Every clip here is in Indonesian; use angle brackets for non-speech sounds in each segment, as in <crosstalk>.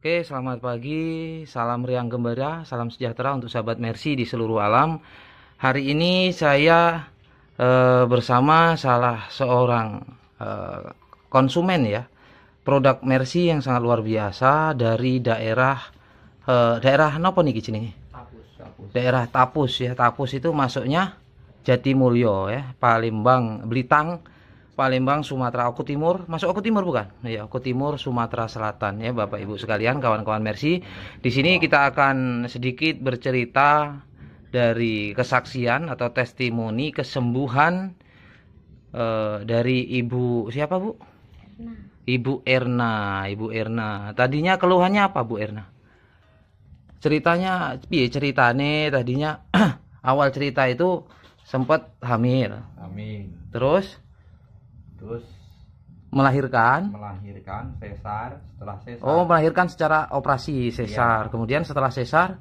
Oke, selamat pagi, salam riang gembira, salam sejahtera untuk sahabat Mercy di seluruh alam. Hari ini saya e, bersama salah seorang e, konsumen ya, produk Mercy yang sangat luar biasa dari daerah e, daerah apa nih jenenge? Tapus, Daerah Tapus ya, Tapus itu masuknya Jatimulyo ya, Palembang, Belitang Palembang, Sumatera, Oku Timur, masuk Oku Timur bukan? Ya, Oku Timur, Sumatera Selatan ya Bapak Ibu sekalian, kawan-kawan Mercy, Di sini kita akan sedikit bercerita dari kesaksian atau testimoni kesembuhan uh, dari Ibu siapa Bu? Erna. Ibu Erna, Ibu Erna. Tadinya keluhannya apa Bu Erna? Ceritanya iya ceritane tadinya <clears throat> awal cerita itu sempat hamil. Amin. Terus terus melahirkan melahirkan sesar setelah sesar oh melahirkan secara operasi sesar iya. kemudian setelah sesar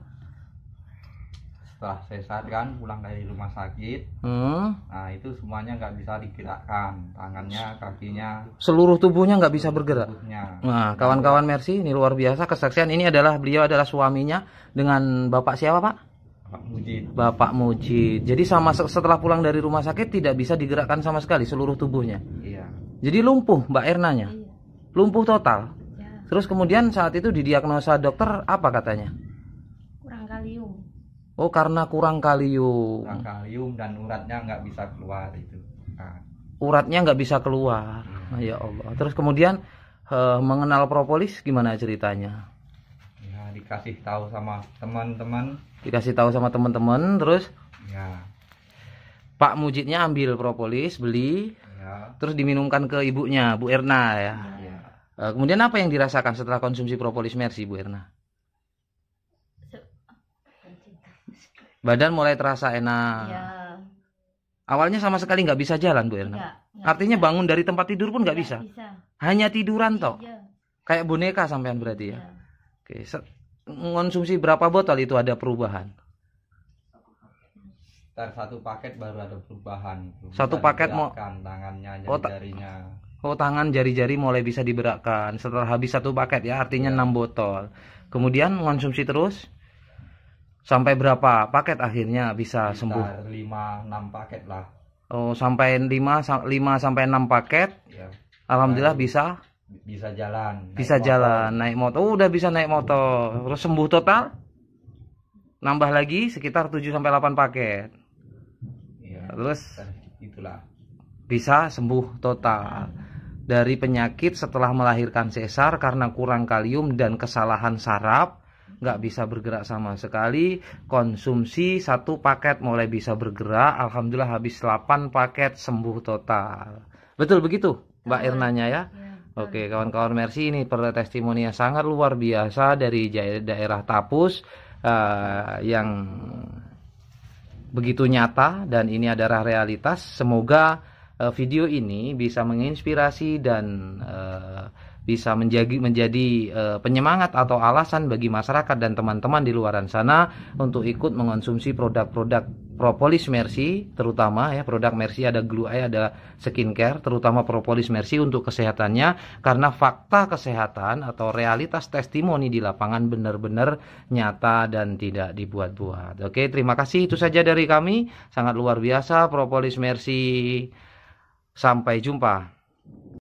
setelah sesar kan pulang dari rumah sakit hmm. nah itu semuanya nggak bisa digerakkan tangannya kakinya seluruh tubuhnya nggak bisa bergerak tubuhnya. nah kawan-kawan Mercy ini luar biasa kesaksian ini adalah beliau adalah suaminya dengan bapak siapa pak Bapak Mujid. Bapak Mujid. Jadi sama setelah pulang dari rumah sakit tidak bisa digerakkan sama sekali seluruh tubuhnya. Iya. Jadi lumpuh Mbak Ernanya. Iya. Lumpuh total. Iya. Terus kemudian saat itu didiagnosa dokter apa katanya? Kurang kalium. Oh, karena kurang kalium. Kurang kalium dan uratnya nggak bisa keluar itu. Nah. Uratnya nggak bisa keluar. Nah, Ya Allah. Terus kemudian he, eh, mengenal propolis gimana ceritanya? Ya, dikasih tahu sama teman-teman. Dikasih tahu sama teman-teman terus? Ya, Pak Mujidnya ambil propolis beli ya. terus diminumkan ke ibunya Bu Erna ya. ya. E, kemudian apa yang dirasakan setelah konsumsi propolis Mercy Bu Erna? Badan mulai terasa enak. Ya. Awalnya sama sekali nggak bisa jalan Bu Erna. Ya, Artinya bisa. bangun dari tempat tidur pun nggak bisa. bisa. Hanya tiduran iya, toh. Ya. Kayak boneka sampean berarti ya. ya. Oke, konsumsi berapa botol itu ada perubahan? Ntar satu paket baru ada perubahan. satu paket mau tangannya, oh, jari-jarinya. Oh, tangan jari-jari mulai bisa diberakkan. setelah habis satu paket ya, artinya iya. enam ya. botol. Kemudian konsumsi terus sampai berapa paket akhirnya bisa, bisa sembuh? 5 6 paket lah. Oh, sampai 5 5 sampai 6 paket. Ya. Alhamdulillah nah, bisa bisa jalan. Bisa naik jalan, naik motor. Oh, udah bisa naik motor. Terus sembuh total? Nambah lagi sekitar 7 sampai 8 paket terus itulah bisa sembuh total dari penyakit setelah melahirkan sesar karena kurang kalium dan kesalahan saraf nggak bisa bergerak sama sekali konsumsi satu paket mulai bisa bergerak alhamdulillah habis 8 paket sembuh total betul begitu mbak Irnanya ya, iya, Oke, kawan-kawan Mercy ini per testimoni yang sangat luar biasa dari daerah Tapus uh, yang begitu nyata dan ini adalah realitas. Semoga eh, video ini bisa menginspirasi dan eh, bisa menjadi menjadi eh, e, penyemangat atau alasan bagi masyarakat dan teman-teman di luaran sana untuk ikut mengonsumsi produk-produk propolis mercy terutama ya produk mercy ada glue eye ada skincare terutama propolis mercy untuk kesehatannya karena fakta kesehatan atau realitas testimoni di lapangan benar-benar nyata dan tidak dibuat-buat. Oke, terima kasih itu saja dari kami. Sangat luar biasa propolis mercy. Sampai jumpa.